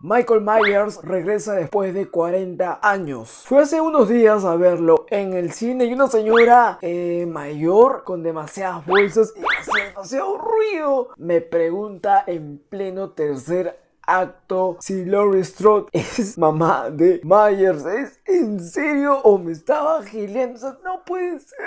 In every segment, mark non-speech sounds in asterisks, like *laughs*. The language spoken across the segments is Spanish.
Michael Myers regresa después de 40 años. Fue hace unos días a verlo en el cine y una señora eh, mayor con demasiadas bolsas y demasiado ruido me pregunta en pleno tercer acto si Laurie Strode es mamá de Myers. ¿Es en serio o me estaba gileando? no puede ser.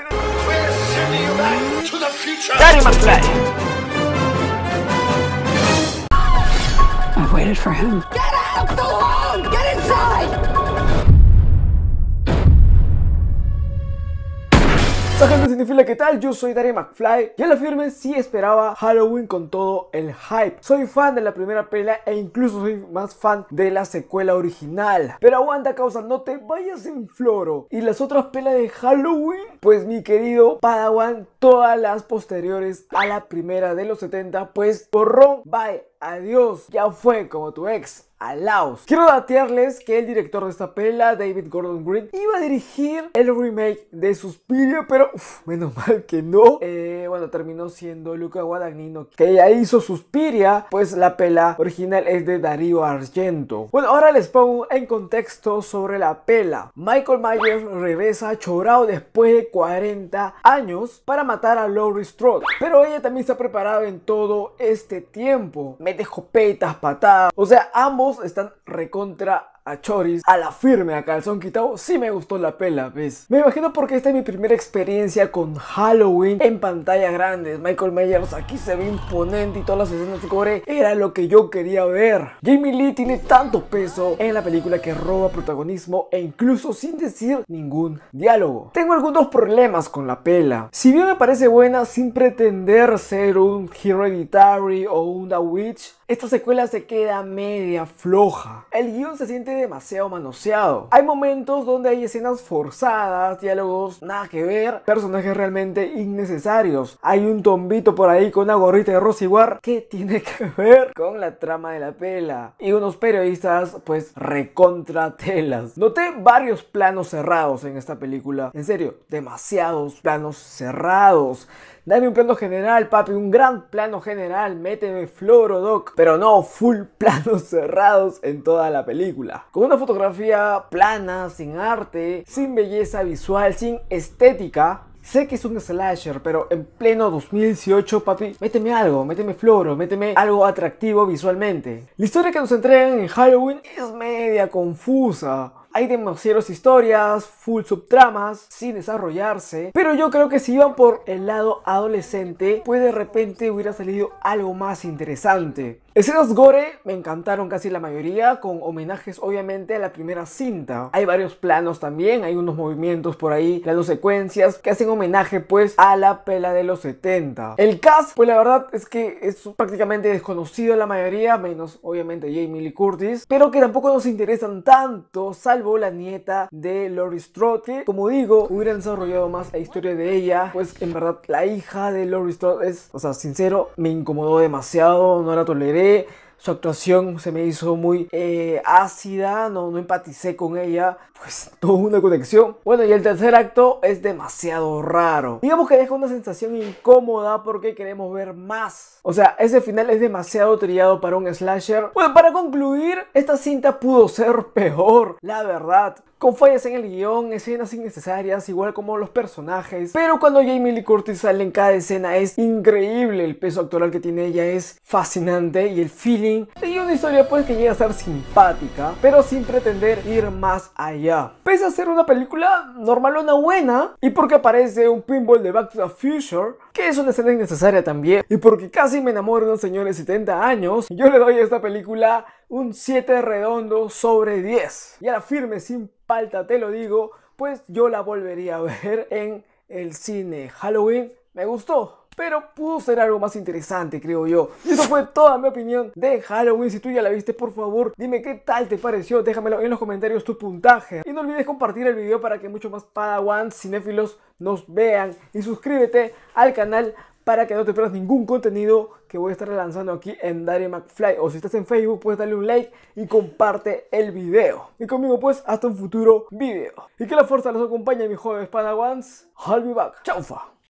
Hola, ¿qué tal? Yo soy Daria McFly Ya lo la firme sí esperaba Halloween con todo el hype. Soy fan de la primera pela e incluso soy más fan de la secuela original. Pero aguanta causa, no te vayas en floro. Y las otras pelas de Halloween, pues mi querido Padawan, todas las posteriores a la primera de los 70, pues borrón, bye, adiós, ya fue como tu ex, Laos Quiero datearles que el director de esta pela, David Gordon Green, iba a dirigir el remake de Suspiria, pero menos *laughs* mal que no. Eh, bueno, terminó siendo Luca Guadagnino, que ya hizo Suspiria, pues la pela original es de Darío Argento. Bueno, ahora les pongo en contexto sobre la pela. Michael Myers regresa a Chorao después de 40 años para matar a Laurie Strode, pero ella también está preparada en todo este tiempo. Me escopetas, patadas. O sea, ambos están recontra a choris, a la firme, a calzón quitado, sí me gustó la pela, ¿ves? Me imagino porque esta es mi primera experiencia con Halloween en pantalla grande. Michael Myers aquí se ve imponente y todas las escenas de cobre, era lo que yo quería ver. Jamie Lee tiene tanto peso en la película que roba protagonismo e incluso sin decir ningún diálogo. Tengo algunos problemas con la pela. Si bien me parece buena sin pretender ser un Hereditary o una Witch, esta secuela se queda media floja. El guión se siente demasiado manoseado. Hay momentos donde hay escenas forzadas, diálogos nada que ver, personajes realmente innecesarios. Hay un tombito por ahí con una gorrita de Rosiguar que tiene que ver con la trama de la pela. Y unos periodistas pues recontratelas. Noté varios planos cerrados en esta película. En serio, demasiados planos cerrados. Dame un plano general, papi, un gran plano general, méteme Florodoc Pero no, full *laughs* planos cerrados en toda la película. Con una fotografía plana, sin arte, sin belleza visual, sin estética, Sé que es un slasher, pero en pleno 2018, papi, méteme algo, méteme floro, méteme algo atractivo visualmente. La historia que nos entregan en Halloween es media confusa. Hay demasiadas historias, full subtramas, sin desarrollarse. Pero yo creo que si iban por el lado adolescente, pues de repente hubiera salido algo más interesante. Escenas gore me encantaron casi la mayoría, con homenajes obviamente a la primera cinta. Hay varios planos también, hay unos movimientos por ahí, planos secuencias que hacen homenaje pues a la pela de los 70. El cast, pues la verdad es que es prácticamente desconocido la mayoría, menos obviamente Jamie Lee Curtis, pero que tampoco nos interesan tanto, salvo la nieta de Laurie Strode, como digo, hubieran desarrollado más la historia de ella, pues en verdad la hija de Laurie Strode es, o sea, sincero, me incomodó demasiado, no la toleré で su actuación se me hizo muy eh, ácida, no, no empaticé con ella, pues *laughs* tuvo una conexión. Bueno, y el tercer acto es demasiado raro. Digamos que deja una sensación incómoda porque queremos ver más. O sea, ese final es demasiado trillado para un slasher. Bueno, para concluir, esta cinta pudo ser peor, la verdad con fallas en el guión, escenas innecesarias, igual como los personajes. Pero cuando Jamie Lee Curtis sale en cada escena es increíble, el peso actoral que tiene ella es fascinante y el feeling y una historia pues que llega a ser simpática, pero sin pretender ir más allá. Pese a ser una película normal una buena y porque aparece un pinball de Back to the Future, que es una escena innecesaria también, y porque casi me enamoro de un señor de 70 años, yo le doy a esta película un 7 redondo sobre 10. Y a la firme, sin falta, te lo digo, pues yo la volvería a ver en el cine. Halloween me gustó, pero pudo ser algo más interesante, creo yo. Y eso fue toda mi opinión de Halloween. Si tú ya la viste, por favor, dime qué tal te pareció. Déjamelo en los comentarios tu puntaje. Y no olvides compartir el video para que muchos más padawans cinéfilos nos vean. Y suscríbete al canal para que no te pierdas ningún contenido que voy a estar lanzando aquí en Dario McFly. O si estás en Facebook, puedes darle un like y comparte el video. Y conmigo, pues, hasta un futuro video. Y que la fuerza los acompañe, mis jóvenes Padawans. I'll be back. Chaufa.